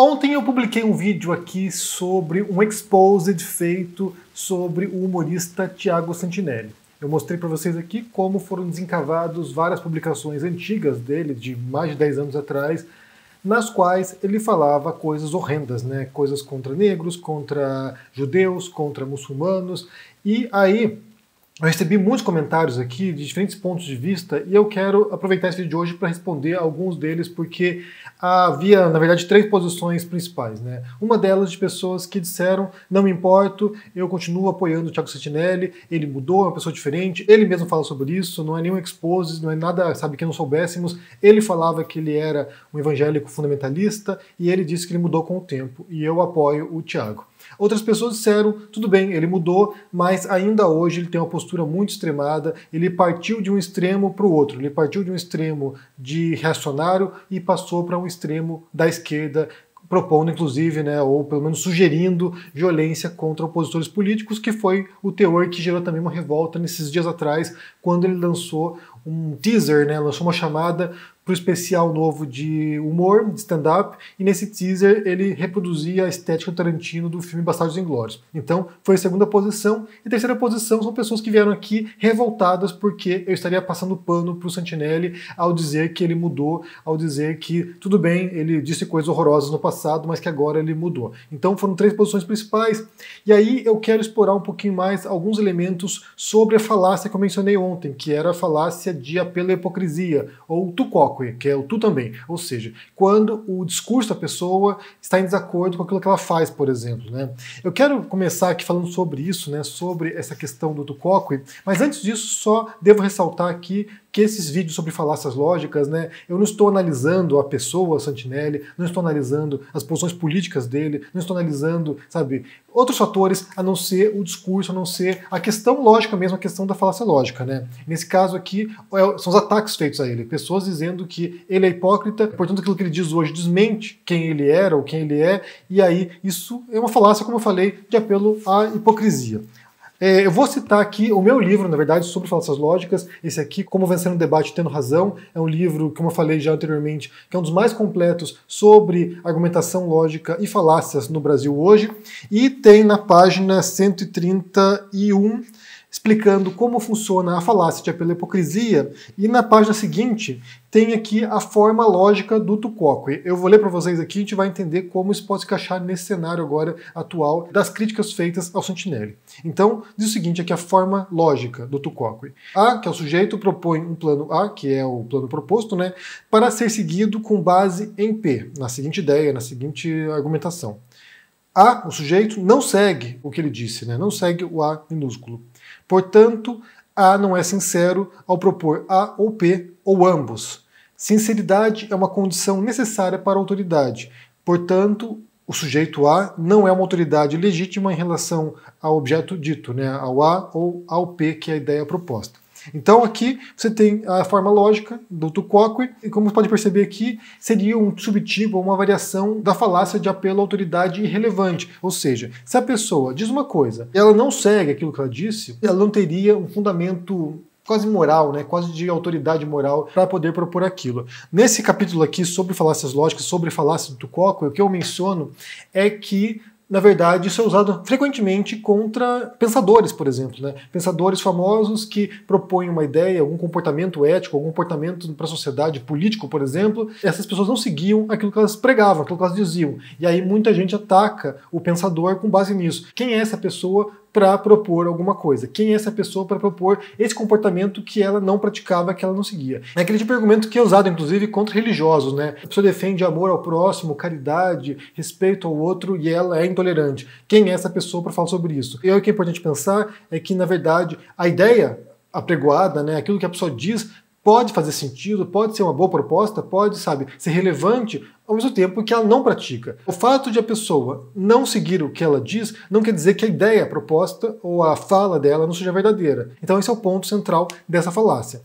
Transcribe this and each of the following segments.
Ontem eu publiquei um vídeo aqui sobre um exposed feito sobre o humorista Tiago Santinelli. Eu mostrei para vocês aqui como foram desencavados várias publicações antigas dele, de mais de 10 anos atrás, nas quais ele falava coisas horrendas, né? coisas contra negros, contra judeus, contra muçulmanos. E aí eu recebi muitos comentários aqui de diferentes pontos de vista e eu quero aproveitar esse vídeo de hoje para responder alguns deles, porque havia, na verdade, três posições principais. Né? Uma delas de pessoas que disseram: não me importo, eu continuo apoiando o Thiago Santinelli, ele mudou, é uma pessoa diferente, ele mesmo fala sobre isso, não é nenhum expose, não é nada, sabe, que não soubéssemos. Ele falava que ele era um evangélico fundamentalista e ele disse que ele mudou com o tempo, e eu apoio o Thiago. Outras pessoas disseram, tudo bem, ele mudou, mas ainda hoje ele tem uma postura muito extremada, ele partiu de um extremo para o outro, ele partiu de um extremo de reacionário e passou para um extremo da esquerda, propondo, inclusive, né, ou pelo menos sugerindo violência contra opositores políticos, que foi o teor que gerou também uma revolta nesses dias atrás, quando ele lançou um teaser, né, lançou uma chamada para o especial novo de humor, de stand-up, e nesse teaser ele reproduzia a estética Tarantino do filme Bastardos Inglórios. Então, foi a segunda posição. E a terceira posição são pessoas que vieram aqui revoltadas porque eu estaria passando pano para o Santinelli ao dizer que ele mudou, ao dizer que, tudo bem, ele disse coisas horrorosas no passado, mas que agora ele mudou. Então, foram três posições principais. E aí eu quero explorar um pouquinho mais alguns elementos sobre a falácia que eu mencionei ontem, que era a falácia de apelo à hipocrisia, ou tucoco que é o tu também. Ou seja, quando o discurso da pessoa está em desacordo com aquilo que ela faz, por exemplo. Né? Eu quero começar aqui falando sobre isso, né, sobre essa questão do tu mas antes disso, só devo ressaltar aqui que esses vídeos sobre falácias lógicas, né, eu não estou analisando a pessoa Santinelli, não estou analisando as posições políticas dele, não estou analisando, sabe, outros fatores a não ser o discurso, a não ser a questão lógica mesmo, a questão da falácia lógica, né? Nesse caso aqui, é são os ataques feitos a ele, pessoas dizendo que ele é hipócrita, portanto aquilo que ele diz hoje desmente quem ele era ou quem ele é, e aí isso é uma falácia, como eu falei, de apelo à hipocrisia. É, eu vou citar aqui o meu livro, na verdade, sobre falsas lógicas. Esse aqui, Como Vencer um Debate Tendo Razão, é um livro, como eu falei já anteriormente, que é um dos mais completos sobre argumentação lógica e falácias no Brasil hoje. E tem na página 131 explicando como funciona a falácia de à hipocrisia, e na página seguinte tem aqui a forma lógica do Tukokwe. Eu vou ler para vocês aqui e a gente vai entender como isso pode se encaixar nesse cenário agora atual das críticas feitas ao Sentinelli. Então, diz o seguinte aqui a forma lógica do Tukokwe. A, que é o sujeito, propõe um plano A, que é o plano proposto, né, para ser seguido com base em P, na seguinte ideia, na seguinte argumentação. A, o sujeito, não segue o que ele disse, né? não segue o A minúsculo. Portanto, A não é sincero ao propor A ou P ou ambos. Sinceridade é uma condição necessária para a autoridade. Portanto, o sujeito A não é uma autoridade legítima em relação ao objeto dito, né, ao A ou ao P, que é a ideia proposta. Então aqui você tem a forma lógica do Tukokwe, e como você pode perceber aqui, seria um subtipo, uma variação da falácia de apelo à autoridade irrelevante. Ou seja, se a pessoa diz uma coisa e ela não segue aquilo que ela disse, ela não teria um fundamento quase moral, né, quase de autoridade moral para poder propor aquilo. Nesse capítulo aqui sobre falácias lógicas, sobre falácia do Tukoko, o que eu menciono é que na verdade, isso é usado frequentemente contra pensadores, por exemplo. Né? Pensadores famosos que propõem uma ideia, algum comportamento ético, algum comportamento para a sociedade, político, por exemplo. Essas pessoas não seguiam aquilo que elas pregavam, aquilo que elas diziam. E aí muita gente ataca o pensador com base nisso. Quem é essa pessoa para propor alguma coisa. Quem é essa pessoa para propor esse comportamento que ela não praticava, que ela não seguia? É aquele tipo de argumento que é usado, inclusive, contra religiosos, né? A pessoa defende amor ao próximo, caridade, respeito ao outro e ela é intolerante. Quem é essa pessoa para falar sobre isso? E aí o que é importante pensar é que, na verdade, a ideia apregoada, né, aquilo que a pessoa diz pode fazer sentido, pode ser uma boa proposta, pode, sabe, ser relevante, ao mesmo tempo que ela não pratica. O fato de a pessoa não seguir o que ela diz não quer dizer que a ideia, a proposta ou a fala dela não seja verdadeira. Então esse é o ponto central dessa falácia.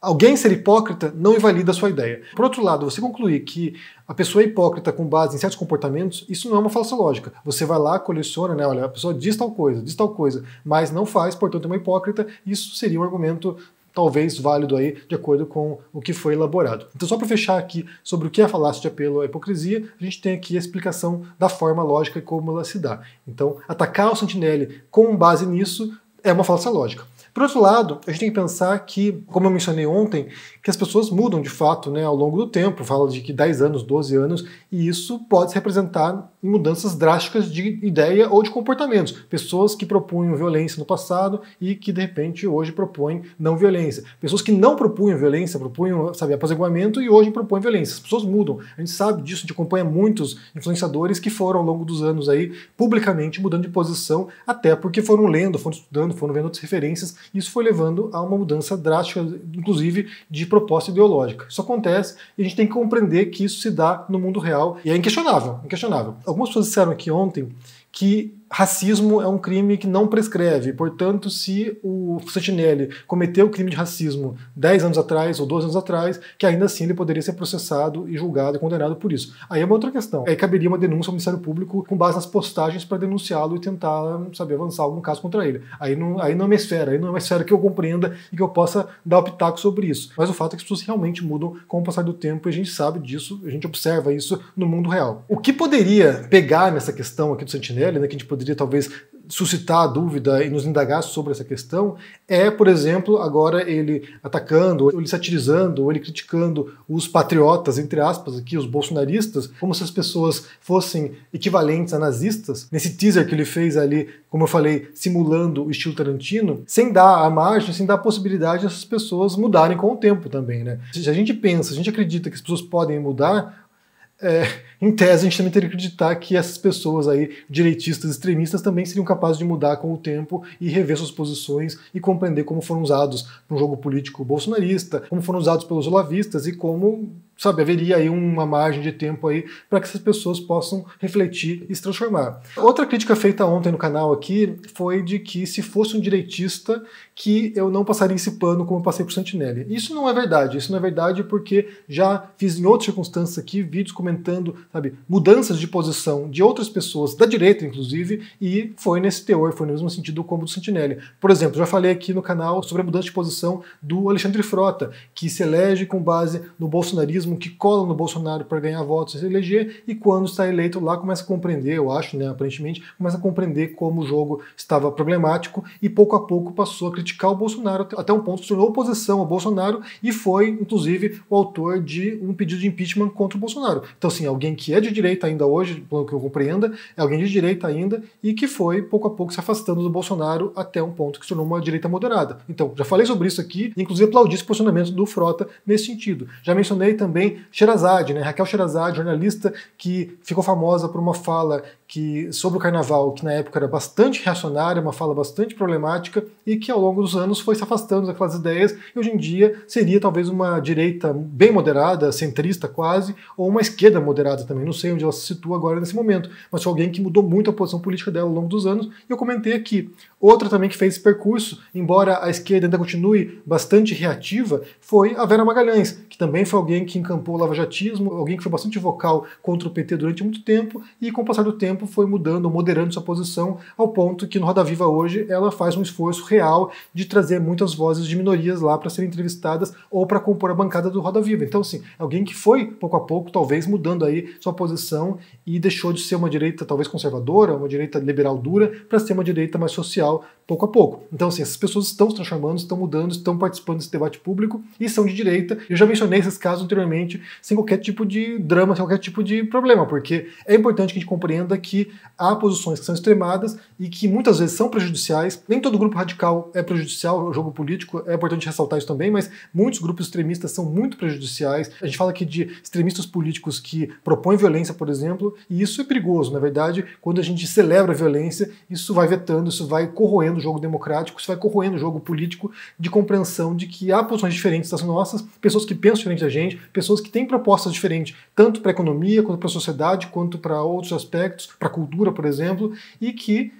Alguém ser hipócrita não invalida a sua ideia. Por outro lado, você concluir que a pessoa é hipócrita com base em certos comportamentos, isso não é uma falsa lógica. Você vai lá, coleciona, né? Olha, a pessoa diz tal coisa, diz tal coisa, mas não faz, portanto é uma hipócrita. Isso seria um argumento talvez válido aí de acordo com o que foi elaborado. Então, só para fechar aqui sobre o que é falácia de apelo à hipocrisia, a gente tem aqui a explicação da forma lógica e como ela se dá. Então, atacar o Sentinelli com base nisso é uma falsa lógica. Por outro lado, a gente tem que pensar que, como eu mencionei ontem, que as pessoas mudam de fato né, ao longo do tempo, fala de que 10 anos, 12 anos, e isso pode se representar em mudanças drásticas de ideia ou de comportamentos. Pessoas que propunham violência no passado e que de repente hoje propõem não violência. Pessoas que não propunham violência, propunham, sabe, apaziguamento e hoje propõem violência. As pessoas mudam. A gente sabe disso, a gente acompanha muitos influenciadores que foram ao longo dos anos aí publicamente mudando de posição, até porque foram lendo, foram estudando, foram vendo outras referências isso foi levando a uma mudança drástica, inclusive de proposta ideológica. Isso acontece e a gente tem que compreender que isso se dá no mundo real e é inquestionável, inquestionável. Algumas pessoas disseram aqui ontem que racismo é um crime que não prescreve. Portanto, se o Santinelli cometeu o crime de racismo 10 anos atrás ou 12 anos atrás, que ainda assim ele poderia ser processado e julgado e condenado por isso. Aí é uma outra questão. Aí caberia uma denúncia ao Ministério Público com base nas postagens para denunciá-lo e tentar, sabe, avançar algum caso contra ele. Aí não, aí não é uma esfera, aí não é uma esfera que eu compreenda e que eu possa dar o pitaco sobre isso. Mas o fato é que as pessoas realmente mudam com o passar do tempo e a gente sabe disso, a gente observa isso no mundo real. O que poderia pegar nessa questão aqui do Santinelli, né, que a gente poderia talvez suscitar dúvida e nos indagar sobre essa questão é, por exemplo, agora ele atacando, ou ele satirizando, ou ele criticando os patriotas, entre aspas, aqui, os bolsonaristas, como se as pessoas fossem equivalentes a nazistas, nesse teaser que ele fez ali, como eu falei, simulando o estilo Tarantino, sem dar a margem, sem dar a possibilidade dessas pessoas mudarem com o tempo também, né? Se a gente pensa, se a gente acredita que as pessoas podem mudar, é, em tese, a gente também teria que acreditar que essas pessoas aí, direitistas, extremistas, também seriam capazes de mudar com o tempo e rever suas posições e compreender como foram usados no jogo político bolsonarista, como foram usados pelos olavistas e como sabe, haveria aí uma margem de tempo aí para que essas pessoas possam refletir e se transformar. Outra crítica feita ontem no canal aqui foi de que se fosse um direitista que eu não passaria esse pano como passei por Santinelli. Isso não é verdade, isso não é verdade porque já fiz em outras circunstâncias aqui vídeos comentando, sabe, mudanças de posição de outras pessoas, da direita inclusive, e foi nesse teor, foi no mesmo sentido como do Santinelli. Por exemplo, já falei aqui no canal sobre a mudança de posição do Alexandre Frota, que se elege com base no bolsonarismo que cola no Bolsonaro para ganhar votos e se eleger, e quando está eleito lá começa a compreender, eu acho, né, aparentemente, começa a compreender como o jogo estava problemático e pouco a pouco passou a criticar o Bolsonaro até um ponto, se tornou oposição ao Bolsonaro e foi, inclusive, o autor de um pedido de impeachment contra o Bolsonaro. Então, assim, alguém que é de direita ainda hoje, pelo que eu compreenda, é alguém de direita ainda e que foi, pouco a pouco, se afastando do Bolsonaro até um ponto que se tornou uma direita moderada. Então, já falei sobre isso aqui, inclusive aplaudi esse posicionamento do Frota nesse sentido. Já mencionei também também Sherazade, né? Raquel Sherazade, jornalista que ficou famosa por uma fala que sobre o carnaval, que na época era bastante reacionária, uma fala bastante problemática e que ao longo dos anos foi se afastando daquelas ideias e hoje em dia seria talvez uma direita bem moderada, centrista quase, ou uma esquerda moderada também, não sei onde ela se situa agora nesse momento, mas foi alguém que mudou muito a posição política dela ao longo dos anos e eu comentei aqui. Outra também que fez esse percurso, embora a esquerda ainda continue bastante reativa, foi a Vera Magalhães, que também foi alguém que encampou o lavajatismo, alguém que foi bastante vocal contra o PT durante muito tempo e, com o passar do tempo, foi mudando, moderando sua posição, ao ponto que no Roda Viva hoje ela faz um esforço real de trazer muitas vozes de minorias lá para serem entrevistadas ou para compor a bancada do Roda Viva. Então, assim, alguém que foi, pouco a pouco, talvez mudando aí sua posição e deixou de ser uma direita talvez conservadora, uma direita liberal dura, para ser uma direita mais social social pouco a pouco. Então, assim, essas pessoas estão se transformando, estão mudando, estão participando desse debate público e são de direita. Eu já mencionei esses casos anteriormente, sem qualquer tipo de drama, sem qualquer tipo de problema, porque é importante que a gente compreenda que há posições que são extremadas e que muitas vezes são prejudiciais. Nem todo grupo radical é prejudicial ao jogo político, é importante ressaltar isso também, mas muitos grupos extremistas são muito prejudiciais. A gente fala aqui de extremistas políticos que propõem violência, por exemplo, e isso é perigoso. Na verdade, quando a gente celebra a violência, isso vai vetando, isso vai corroendo o jogo democrático, isso vai corroendo o jogo político de compreensão de que há posições diferentes das nossas, pessoas que pensam diferente da gente, pessoas que têm propostas diferentes, tanto para a economia, quanto para a sociedade, quanto para outros aspectos, para a cultura, por exemplo, e que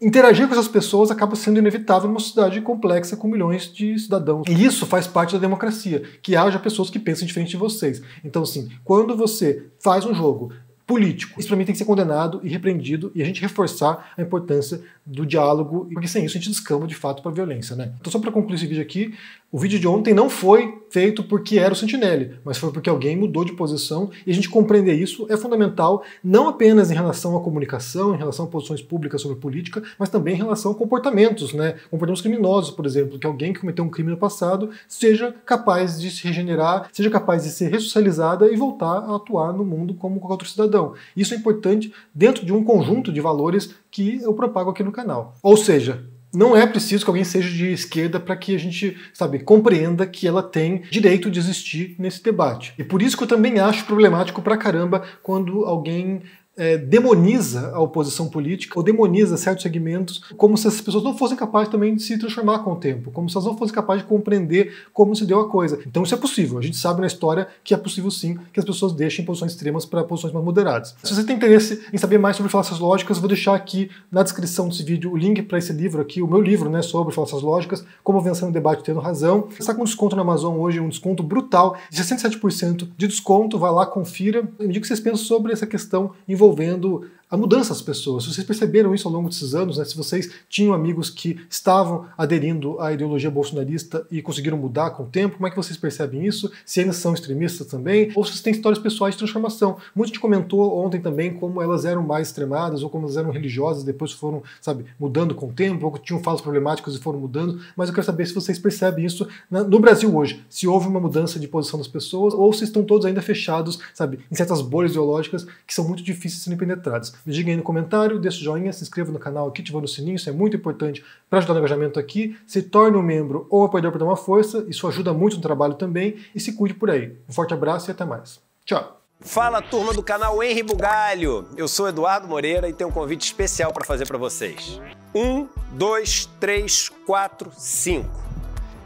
interagir com essas pessoas acaba sendo inevitável numa sociedade complexa com milhões de cidadãos. E isso faz parte da democracia, que haja pessoas que pensem diferente de vocês. Então, assim, quando você faz um jogo político. Isso para mim tem que ser condenado e repreendido e a gente reforçar a importância do diálogo, porque sem isso a gente descamba de fato para violência, né? Então só para concluir esse vídeo aqui, o vídeo de ontem não foi feito porque era o Sentinelli, mas foi porque alguém mudou de posição e a gente compreender isso é fundamental não apenas em relação à comunicação, em relação a posições públicas sobre política, mas também em relação a comportamentos, né? Comportamentos criminosos, por exemplo, que alguém que cometeu um crime no passado seja capaz de se regenerar, seja capaz de ser ressocializada e voltar a atuar no mundo como qualquer outro cidadão. Então, isso é importante dentro de um conjunto de valores que eu propago aqui no canal. Ou seja, não é preciso que alguém seja de esquerda para que a gente, sabe, compreenda que ela tem direito de existir nesse debate. E por isso que eu também acho problemático pra caramba quando alguém é, demoniza a oposição política ou demoniza certos segmentos como se essas pessoas não fossem capazes também de se transformar com o tempo, como se elas não fossem capazes de compreender como se deu a coisa. Então isso é possível. A gente sabe na história que é possível sim que as pessoas deixem posições extremas para posições mais moderadas. Se você tem interesse em saber mais sobre falácias lógicas, vou deixar aqui na descrição desse vídeo o link para esse livro aqui, o meu livro, né, sobre falácias lógicas, como vencer no debate tendo razão. Está com desconto na Amazon hoje, um desconto brutal, 67% de desconto. Vai lá, confira. Me diga o que vocês pensam sobre essa questão envolvendo envolvendo a mudança das pessoas. Se vocês perceberam isso ao longo desses anos, né, se vocês tinham amigos que estavam aderindo à ideologia bolsonarista e conseguiram mudar com o tempo, como é que vocês percebem isso? Se eles são extremistas também, ou se vocês têm histórias pessoais de transformação. Muita gente comentou ontem também como elas eram mais extremadas, ou como elas eram religiosas, depois foram, sabe, mudando com o tempo, ou tinham falas problemáticas e foram mudando, mas eu quero saber se vocês percebem isso no Brasil hoje, se houve uma mudança de posição das pessoas, ou se estão todos ainda fechados, sabe, em certas bolhas ideológicas que são muito difíceis de serem penetradas. Me diga aí no comentário, deixa o joinha, se inscreva no canal aqui, ativando o sininho, isso é muito importante para ajudar no engajamento aqui. Se torne um membro ou apoiador para dar uma força, isso ajuda muito no trabalho também. E se cuide por aí. Um forte abraço e até mais. Tchau! Fala turma do canal Henri Bugalho! Eu sou Eduardo Moreira e tenho um convite especial para fazer para vocês. Um, dois, três, quatro, cinco.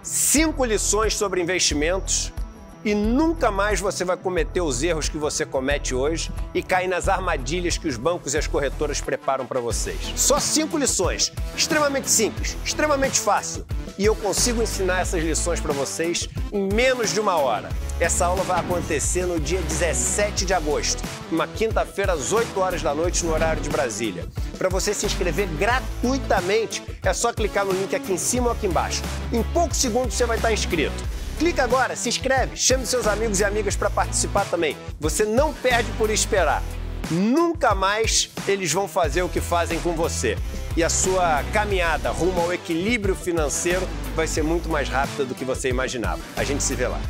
Cinco lições sobre investimentos e nunca mais você vai cometer os erros que você comete hoje e cair nas armadilhas que os bancos e as corretoras preparam para vocês. Só cinco lições, extremamente simples, extremamente fácil, e eu consigo ensinar essas lições para vocês em menos de uma hora. Essa aula vai acontecer no dia 17 de agosto, uma quinta-feira às 8 horas da noite no horário de Brasília. Para você se inscrever gratuitamente, é só clicar no link aqui em cima ou aqui embaixo. Em poucos segundos você vai estar inscrito. Clica agora, se inscreve, chame seus amigos e amigas para participar também. Você não perde por esperar. Nunca mais eles vão fazer o que fazem com você. E a sua caminhada rumo ao equilíbrio financeiro vai ser muito mais rápida do que você imaginava. A gente se vê lá.